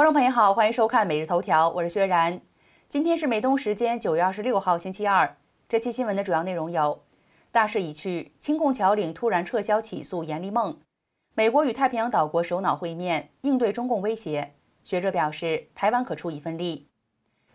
观众朋友好，欢迎收看《每日头条》，我是薛然。今天是美东时间九月二十六号星期二。这期新闻的主要内容有：大势已去，亲共桥领突然撤销起诉严立梦；美国与太平洋岛国首脑会面，应对中共威胁；学者表示台湾可出一份力；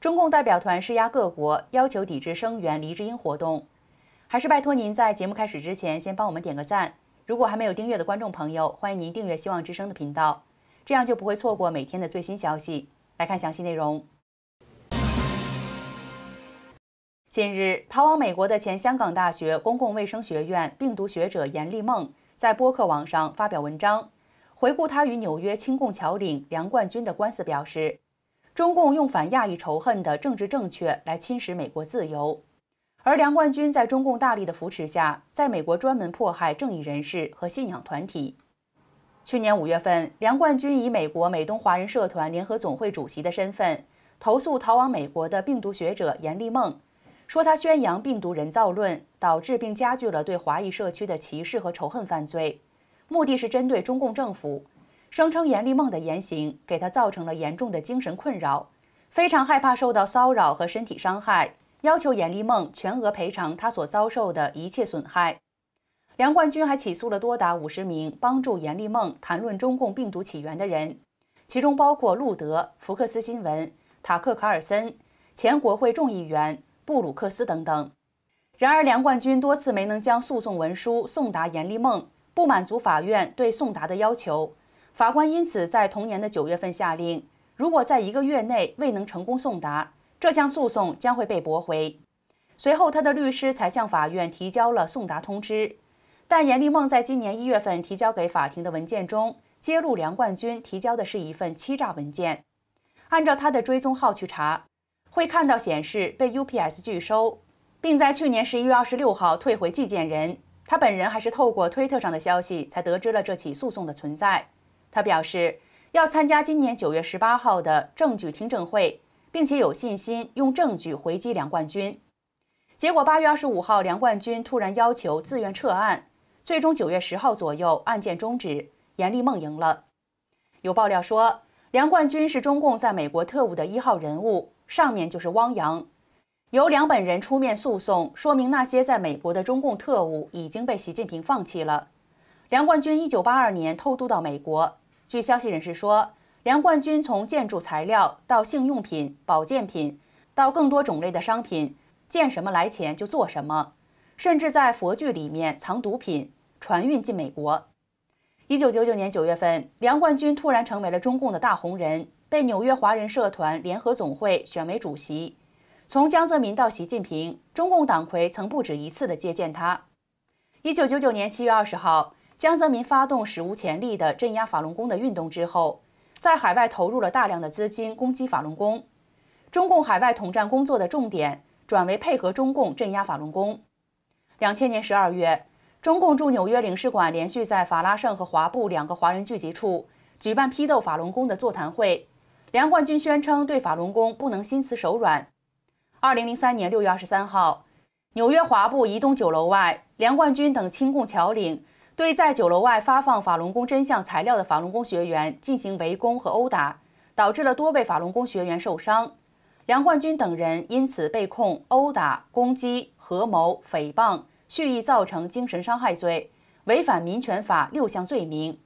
中共代表团施压各国，要求抵制声援黎智英活动。还是拜托您在节目开始之前先帮我们点个赞。如果还没有订阅的观众朋友，欢迎您订阅《希望之声》的频道。这样就不会错过每天的最新消息。来看详细内容。近日，逃往美国的前香港大学公共卫生学院病毒学者严立梦在播客网上发表文章，回顾他与纽约亲共侨领梁冠军的官司，表示，中共用反亚裔仇恨的政治正确来侵蚀美国自由，而梁冠军在中共大力的扶持下，在美国专门迫害正义人士和信仰团体。去年五月份，梁冠军以美国美东华人社团联合总会主席的身份，投诉逃往美国的病毒学者严立梦，说他宣扬病毒人造论，导致并加剧了对华裔社区的歧视和仇恨犯罪，目的是针对中共政府，声称严立梦的言行给他造成了严重的精神困扰，非常害怕受到骚扰和身体伤害，要求严立梦全额赔偿他所遭受的一切损害。梁冠军还起诉了多达五十名帮助严立梦谈论中共病毒起源的人，其中包括路德、福克斯新闻、塔克卡尔森、前国会众议员布鲁克斯等等。然而，梁冠军多次没能将诉讼文书送达严立梦，不满足法院对送达的要求。法官因此在同年的九月份下令，如果在一个月内未能成功送达，这项诉讼将会被驳回。随后，他的律师才向法院提交了送达通知。但严立梦在今年一月份提交给法庭的文件中，揭露梁冠军提交的是一份欺诈文件。按照他的追踪号去查，会看到显示被 UPS 拒收，并在去年十一月二十六号退回寄件人。他本人还是透过推特上的消息才得知了这起诉讼的存在。他表示要参加今年九月十八号的证据听证会，并且有信心用证据回击梁冠军。结果八月二十五号，梁冠军突然要求自愿撤案。最终九月十号左右，案件终止，严立梦赢了。有爆料说，梁冠军是中共在美国特务的一号人物，上面就是汪洋。由梁本人出面诉讼，说明那些在美国的中共特务已经被习近平放弃了。梁冠军一九八二年偷渡到美国。据消息人士说，梁冠军从建筑材料到性用品、保健品，到更多种类的商品，见什么来钱就做什么。甚至在佛具里面藏毒品，船运进美国。一九九九年九月份，梁冠军突然成为了中共的大红人，被纽约华人社团联合总会选为主席。从江泽民到习近平，中共党魁曾不止一次的接见他。一九九九年七月二十号，江泽民发动史无前例的镇压法轮功的运动之后，在海外投入了大量的资金攻击法轮功。中共海外统战工作的重点转为配合中共镇压法轮功。两千年十二月，中共驻纽约领事馆连续在法拉盛和华埠两个华人聚集处举办批斗法轮功的座谈会。梁冠军宣称对法轮功不能心慈手软。二零零三年六月二十三号，纽约华埠移动酒楼外，梁冠军等亲共侨领对在酒楼外发放法轮功真相材料的法轮功学员进行围攻和殴打，导致了多位法轮功学员受伤。梁冠军等人因此被控殴打、攻击、合谋诽谤。蓄意造成精神伤害罪、违反民权法六项罪名。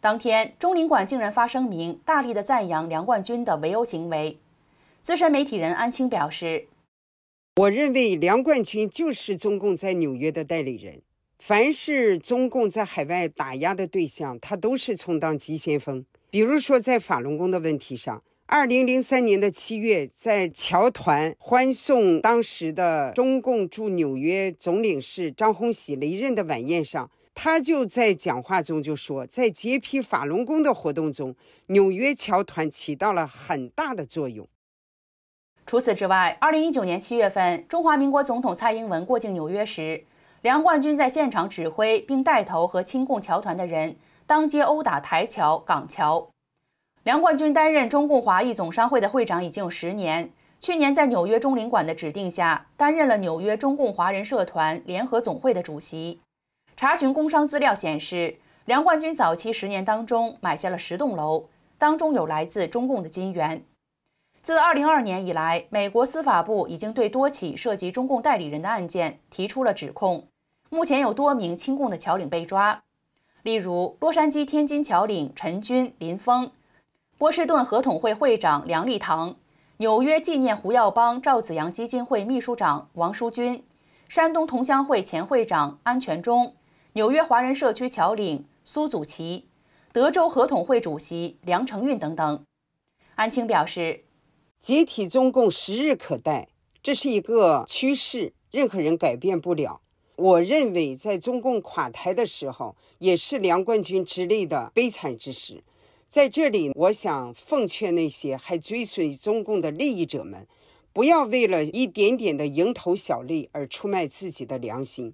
当天，中领馆竟然发声明，大力的赞扬梁冠军的围殴行为。资深媒体人安青表示：“我认为梁冠军就是中共在纽约的代理人。凡是中共在海外打压的对象，他都是充当急先锋。比如说，在法轮功的问题上。”二零零三年的七月，在侨团欢送当时的中共驻纽约总领事张洪喜离任的晚宴上，他就在讲话中就说，在洁癖法轮功的活动中，纽约侨团起到了很大的作用。除此之外，二零一九年七月份，中华民国总统蔡英文过境纽约时，梁冠军在现场指挥并带头和亲共侨团的人当街殴打台侨、港侨。梁冠军担任中共华裔总商会的会长已经有十年。去年，在纽约中领馆的指定下，担任了纽约中共华人社团联合总会的主席。查询工商资料显示，梁冠军早期十年当中买下了十栋楼，当中有来自中共的金源。自二零二年以来，美国司法部已经对多起涉及中共代理人的案件提出了指控。目前有多名亲共的侨领被抓，例如洛杉矶天津侨领陈军、林峰。波士顿合统会会长梁立堂、纽约纪念胡耀邦赵子阳基金会秘书长王淑君、山东同乡会前会长安全忠、纽约华人社区侨领苏祖奇、德州合统会主席梁承运等等。安青表示：“解体中共十日可待，这是一个趋势，任何人改变不了。我认为，在中共垮台的时候，也是梁冠军之类的悲惨之时。”在这里，我想奉劝那些还追随中共的利益者们，不要为了一点点的蝇头小利而出卖自己的良心。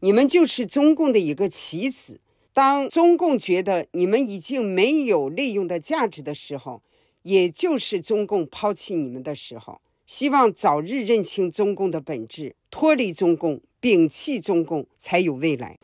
你们就是中共的一个棋子。当中共觉得你们已经没有利用的价值的时候，也就是中共抛弃你们的时候。希望早日认清中共的本质，脱离中共，摒弃中共，才有未来。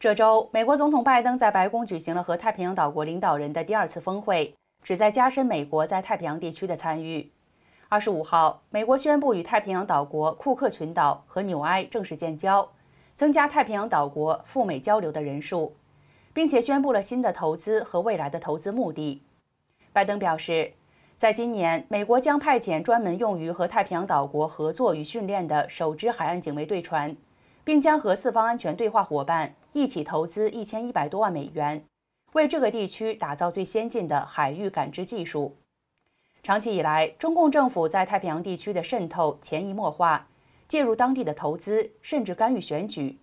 这周，美国总统拜登在白宫举行了和太平洋岛国领导人的第二次峰会，旨在加深美国在太平洋地区的参与。二十五号，美国宣布与太平洋岛国库克群岛和纽埃正式建交，增加太平洋岛国赴美交流的人数，并且宣布了新的投资和未来的投资目的。拜登表示，在今年，美国将派遣专门用于和太平洋岛国合作与训练的首支海岸警卫队船，并将和四方安全对话伙伴。一起投资一千一百多万美元，为这个地区打造最先进的海域感知技术。长期以来，中共政府在太平洋地区的渗透潜移默化，介入当地的投资，甚至干预选举。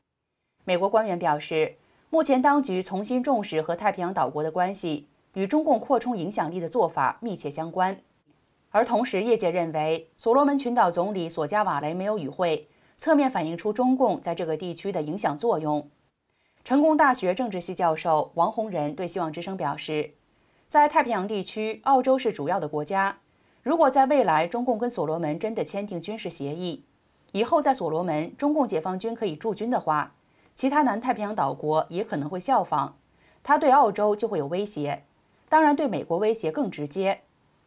美国官员表示，目前当局重新重视和太平洋岛国的关系，与中共扩充影响力的做法密切相关。而同时，业界认为，所罗门群岛总理索加瓦雷没有与会，侧面反映出中共在这个地区的影响作用。成功大学政治系教授王洪仁对《希望之声》表示，在太平洋地区，澳洲是主要的国家。如果在未来中共跟所罗门真的签订军事协议，以后在所罗门，中共解放军可以驻军的话，其他南太平洋岛国也可能会效仿。他对澳洲就会有威胁，当然对美国威胁更直接，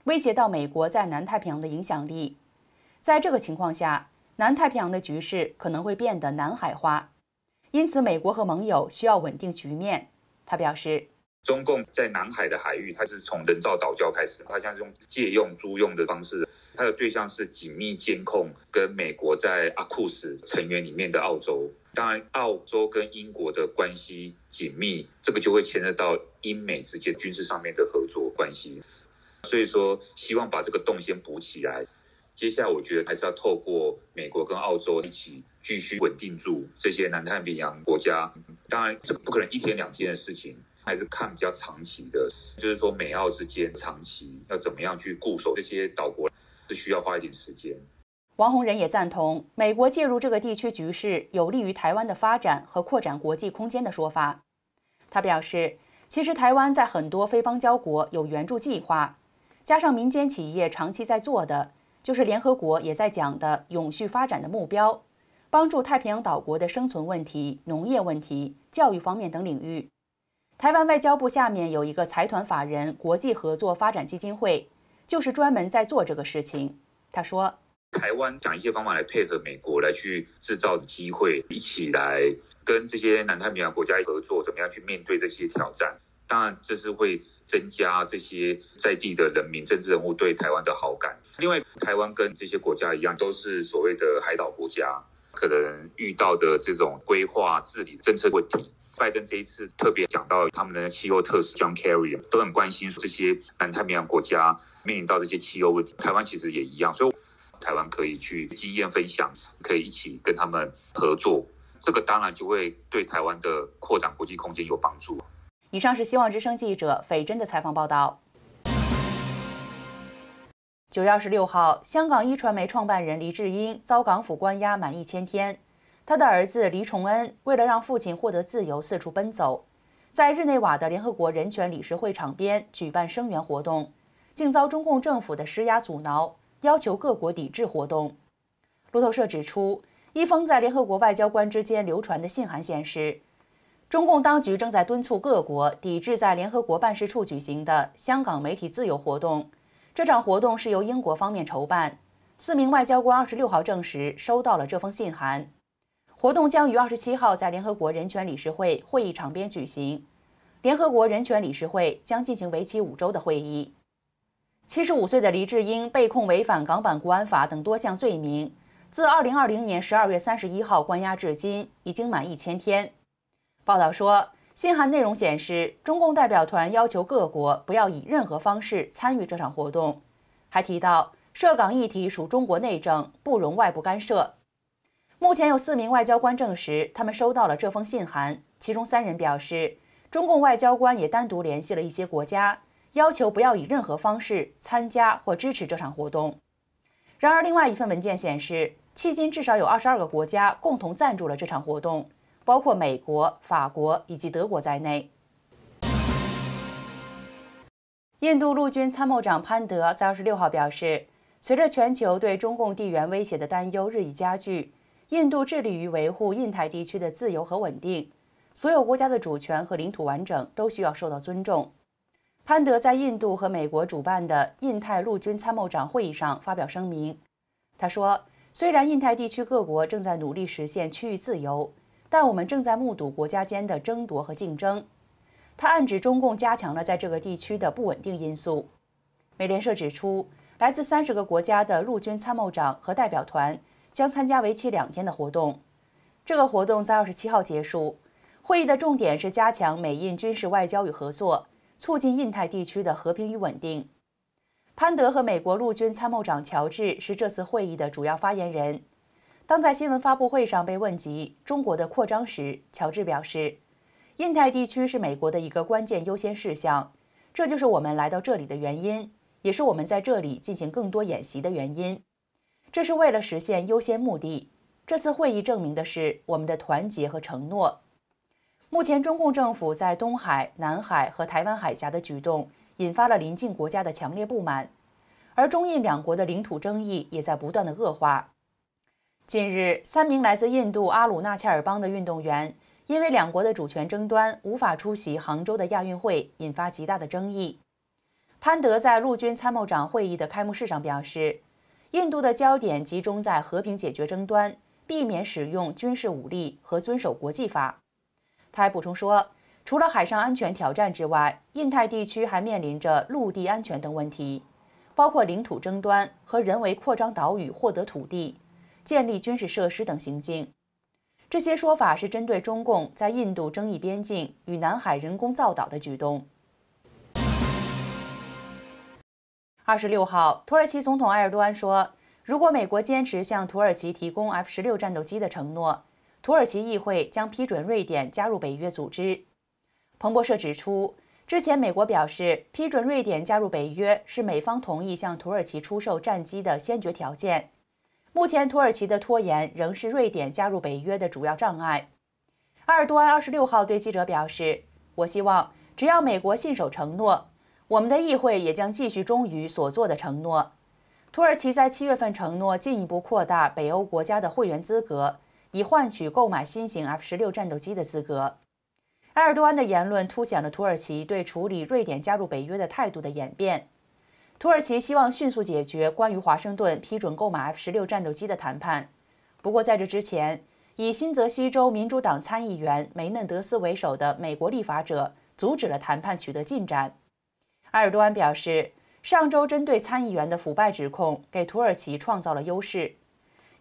威胁到美国在南太平洋的影响力。在这个情况下，南太平洋的局势可能会变得南海化。因此，美国和盟友需要稳定局面，他表示。中共在南海的海域，它是从人造岛礁开始，它像是用借用、租用的方式，它的对象是紧密监控跟美国在阿库斯成员里面的澳洲。当然，澳洲跟英国的关系紧密，这个就会牵涉到英美之间军事上面的合作关系。所以说，希望把这个洞先补起来。接下来，我觉得还是要透过美国跟澳洲一起继续稳定住这些南太平洋国家。当然，这不可能一天两天的事情，还是看比较长期的。就是说，美澳之间长期要怎么样去固守这些岛国，是需要花一点时间。王宏仁也赞同美国介入这个地区局势有利于台湾的发展和扩展国际空间的说法。他表示，其实台湾在很多非邦交国有援助计划，加上民间企业长期在做的。就是联合国也在讲的永续发展的目标，帮助太平洋岛国的生存问题、农业问题、教育方面等领域。台湾外交部下面有一个财团法人国际合作发展基金会，就是专门在做这个事情。他说，台湾讲一些方法来配合美国，来去制造机会，一起来跟这些南太平洋国家合作，怎么样去面对这些挑战。当然，这是会增加这些在地的人民、政治人物对台湾的好感。另外，台湾跟这些国家一样，都是所谓的海岛国家，可能遇到的这种规划、治理政策问题。拜登这一次特别讲到他们的气候特使 John Kerry 都很关心，说这些南太平洋国家面临到这些气候问题，台湾其实也一样，所以台湾可以去经验分享，可以一起跟他们合作。这个当然就会对台湾的扩展国际空间有帮助。以上是希望之声记者斐真的采访报道。九月二十六号，香港一传媒创办人黎智英遭港府关押满一千天，他的儿子黎崇恩为了让父亲获得自由，四处奔走，在日内瓦的联合国人权理事会场边举办声援活动，竟遭中共政府的施压阻挠，要求各国抵制活动。路透社指出，一封在联合国外交官之间流传的信函显示。中共当局正在敦促各国抵制在联合国办事处举行的香港媒体自由活动。这场活动是由英国方面筹办。四名外交官二十六号证实收到了这封信函。活动将于二十七号在联合国人权理事会会议场边举行。联合国人权理事会将进行为期五周的会议。七十五岁的黎智英被控违反港版国安法等多项罪名，自二零二零年十二月三十一号关押至今，已经满一千天。报道说，信函内容显示，中共代表团要求各国不要以任何方式参与这场活动，还提到涉港议题属中国内政，不容外部干涉。目前有四名外交官证实他们收到了这封信函，其中三人表示，中共外交官也单独联系了一些国家，要求不要以任何方式参加或支持这场活动。然而，另外一份文件显示，迄今至少有二十二个国家共同赞助了这场活动。包括美国、法国以及德国在内，印度陆军参谋长潘德在二十六号表示，随着全球对中共地缘威胁的担忧日益加剧，印度致力于维护印太地区的自由和稳定，所有国家的主权和领土完整都需要受到尊重。潘德在印度和美国主办的印太陆军参谋长会议上发表声明，他说，虽然印太地区各国正在努力实现区域自由。但我们正在目睹国家间的争夺和竞争，他暗指中共加强了在这个地区的不稳定因素。美联社指出，来自三十个国家的陆军参谋长和代表团将参加为期两天的活动。这个活动在二十七号结束。会议的重点是加强美印军事外交与合作，促进印太地区的和平与稳定。潘德和美国陆军参谋长乔治是这次会议的主要发言人。当在新闻发布会上被问及中国的扩张时，乔治表示：“印太地区是美国的一个关键优先事项，这就是我们来到这里的原因，也是我们在这里进行更多演习的原因。这是为了实现优先目的。这次会议证明的是我们的团结和承诺。”目前，中共政府在东海、南海和台湾海峡的举动引发了邻近国家的强烈不满，而中印两国的领土争议也在不断的恶化。近日，三名来自印度阿鲁纳恰尔邦的运动员因为两国的主权争端无法出席杭州的亚运会，引发极大的争议。潘德在陆军参谋长会议的开幕式上表示，印度的焦点集中在和平解决争端，避免使用军事武力和遵守国际法。他还补充说，除了海上安全挑战之外，印太地区还面临着陆地安全等问题，包括领土争端和人为扩张岛屿获得土地。建立军事设施等行径，这些说法是针对中共在印度争议边境与南海人工造岛的举动。二十六号，土耳其总统埃尔多安说：“如果美国坚持向土耳其提供 F 十六战斗机的承诺，土耳其议会将批准瑞典加入北约组织。”彭博社指出，之前美国表示批准瑞典加入北约是美方同意向土耳其出售战机的先决条件。目前，土耳其的拖延仍是瑞典加入北约的主要障碍。埃尔多安二十六号对记者表示：“我希望，只要美国信守承诺，我们的议会也将继续忠于所做的承诺。”土耳其在七月份承诺进一步扩大北欧国家的会员资格，以换取购买新型 F 十六战斗机的资格。埃尔多安的言论凸显了土耳其对处理瑞典加入北约的态度的演变。土耳其希望迅速解决关于华盛顿批准购买 F-16 战斗机的谈判，不过在这之前，以新泽西州民主党参议员梅嫩德斯为首的美国立法者阻止了谈判取得进展。埃尔多安表示，上周针对参议员的腐败指控给土耳其创造了优势，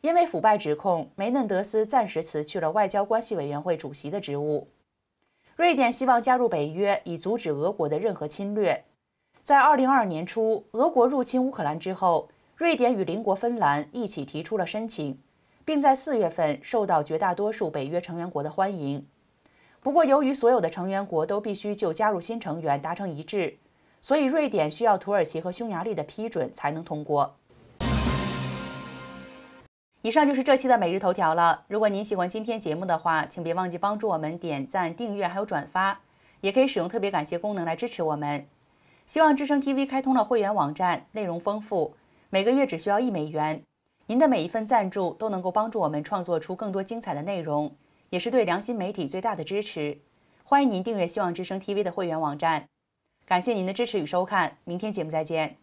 因为腐败指控，梅嫩德斯暂时辞去了外交关系委员会主席的职务。瑞典希望加入北约，以阻止俄国的任何侵略。在二零二二年初，俄国入侵乌克兰之后，瑞典与邻国芬兰一起提出了申请，并在四月份受到绝大多数北约成员国的欢迎。不过，由于所有的成员国都必须就加入新成员达成一致，所以瑞典需要土耳其和匈牙利的批准才能通过。以上就是这期的每日头条了。如果您喜欢今天节目的话，请别忘记帮助我们点赞、订阅还有转发，也可以使用特别感谢功能来支持我们。希望之声 TV 开通了会员网站，内容丰富，每个月只需要一美元。您的每一份赞助都能够帮助我们创作出更多精彩的内容，也是对良心媒体最大的支持。欢迎您订阅希望之声 TV 的会员网站。感谢您的支持与收看，明天节目再见。